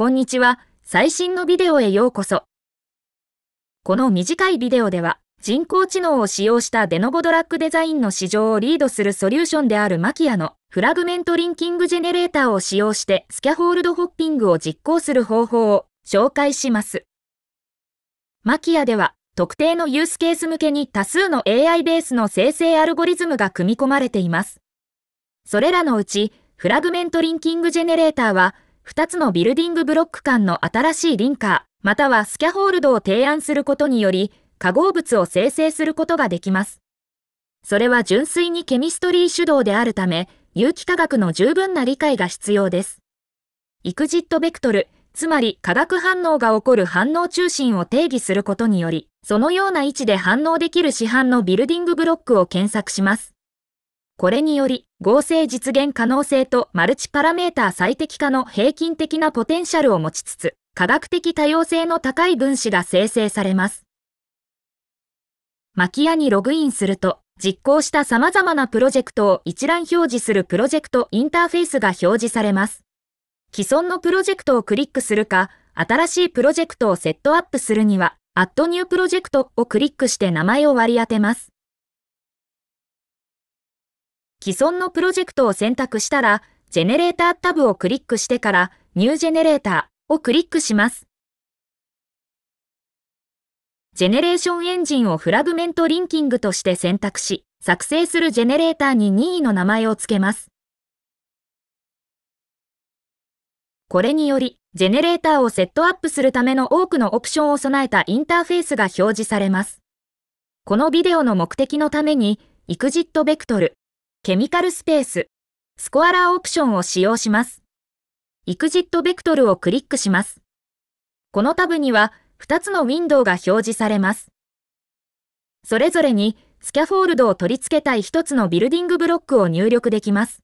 こんにちは、最新のビデオへようこそ。この短いビデオでは、人工知能を使用したデノボドラッグデザインの市場をリードするソリューションであるマキアのフラグメントリンキングジェネレーターを使用してスキャホールドホッピングを実行する方法を紹介します。マキアでは、特定のユースケース向けに多数の AI ベースの生成アルゴリズムが組み込まれています。それらのうち、フラグメントリンキングジェネレーターは、2つのビルディングブロック間の新しいリンカー、またはスキャホールドを提案することにより、化合物を生成することができます。それは純粋にケミストリー主導であるため、有機化学の十分な理解が必要です。イクジットベクトル、つまり化学反応が起こる反応中心を定義することにより、そのような位置で反応できる市販のビルディングブロックを検索します。これにより、合成実現可能性とマルチパラメータ最適化の平均的なポテンシャルを持ちつつ、科学的多様性の高い分子が生成されます。マキアにログインすると、実行した様々なプロジェクトを一覧表示するプロジェクトインターフェースが表示されます。既存のプロジェクトをクリックするか、新しいプロジェクトをセットアップするには、アットニュープロジェクトをクリックして名前を割り当てます。既存のプロジェクトを選択したら、ジェネレータータブをクリックしてから、ニュージェネレーターをクリックします。ジェネレーションエンジンをフラグメントリンキングとして選択し、作成するジェネレーターに任意の名前を付けます。これにより、ジェネレーターをセットアップするための多くのオプションを備えたインターフェースが表示されます。このビデオの目的のために、EXIT ベクトルケミカルスペース、スコアラーオプションを使用します。EXIT ベクトルをクリックします。このタブには2つのウィンドウが表示されます。それぞれにスキャフォールドを取り付けたい1つのビルディングブロックを入力できます。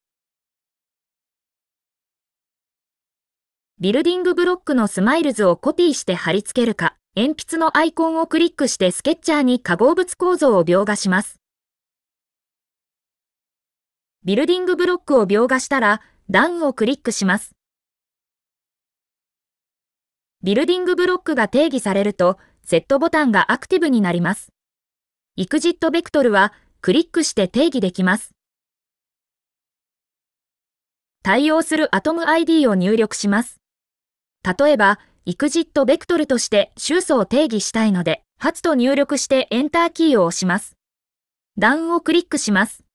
ビルディングブロックのスマイルズをコピーして貼り付けるか、鉛筆のアイコンをクリックしてスケッチャーに化合物構造を描画します。ビルディングブロックを描画したら、ダウンをクリックします。ビルディングブロックが定義されると、セットボタンがアクティブになります。EXIT ベクトルは、クリックして定義できます。対応するアトム ID を入力します。例えば、EXIT ベクトルとして周素を定義したいので、初と入力してエンターキーを押します。ダウンをクリックします。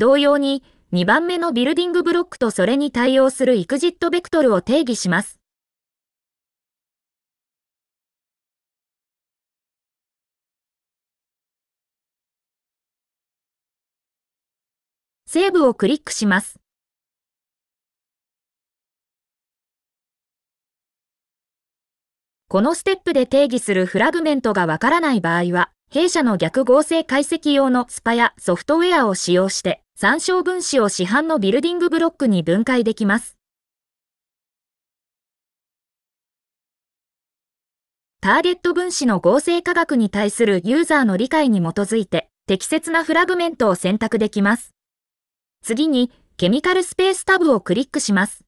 同様に、2番目のビルディングブロックとそれに対応するエクジットベクトルを定義します。セーブをクリックします。このステップで定義するフラグメントがわからない場合は、弊社の逆合成解析用のスパやソフトウェアを使用して、参照分子を市販のビルディングブロックに分解できます。ターゲット分子の合成化学に対するユーザーの理解に基づいて、適切なフラグメントを選択できます。次に、ケミカルスペースタブをクリックします。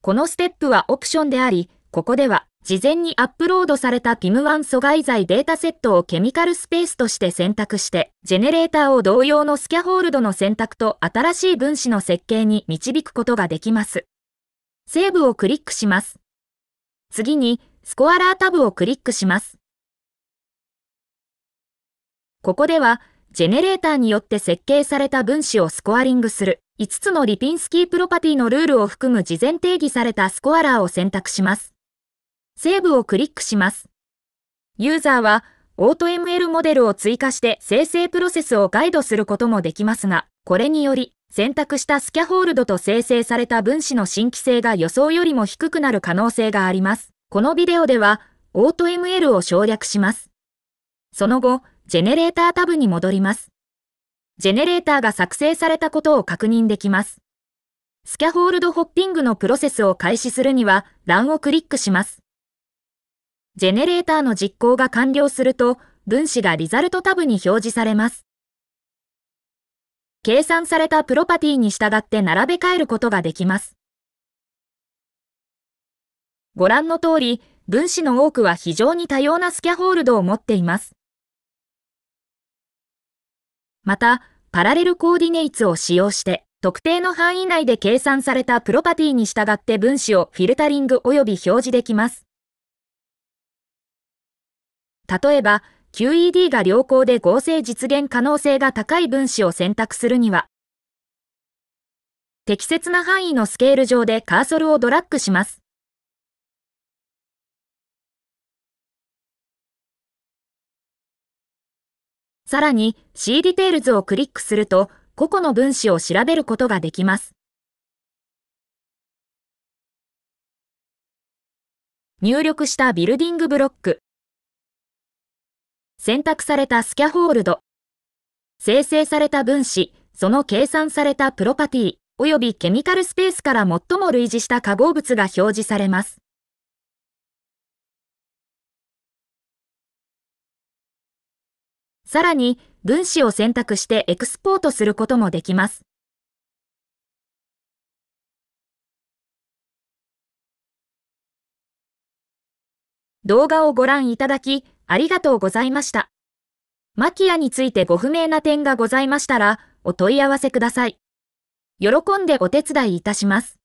このステップはオプションであり、ここでは事前にアップロードされた PIM1 阻害剤データセットをケミカルスペースとして選択して、ジェネレーターを同様のスキャホールドの選択と新しい分子の設計に導くことができます。セーブをクリックします。次に、スコアラータブをクリックします。ここでは、ジェネレーターによって設計された分子をスコアリングする5つのリピンスキープロパティのルールを含む事前定義されたスコアラーを選択します。セーブをクリックします。ユーザーは、AutoML モデルを追加して生成プロセスをガイドすることもできますが、これにより、選択したスキャホールドと生成された分子の新規性が予想よりも低くなる可能性があります。このビデオでは、AutoML を省略します。その後、ジェネレータータブに戻ります。ジェネレーターが作成されたことを確認できます。スキャホールドホッピングのプロセスを開始するには、欄をクリックします。ジェネレーターの実行が完了すると、分子がリザルトタブに表示されます。計算されたプロパティに従って並べ替えることができます。ご覧の通り、分子の多くは非常に多様なスキャホールドを持っています。また、パラレルコーディネイツを使用して、特定の範囲内で計算されたプロパティに従って分子をフィルタリング及び表示できます。例えば、QED が良好で合成実現可能性が高い分子を選択するには、適切な範囲のスケール上でカーソルをドラッグします。さらに C ディテールズをクリックすると、個々の分子を調べることができます。入力したビルディングブロック選択されたスキャホールド、生成された分子、その計算されたプロパティ、及びケミカルスペースから最も類似した化合物が表示されます。さらに、分子を選択してエクスポートすることもできます。動画をご覧いただき、ありがとうございました。マキアについてご不明な点がございましたら、お問い合わせください。喜んでお手伝いいたします。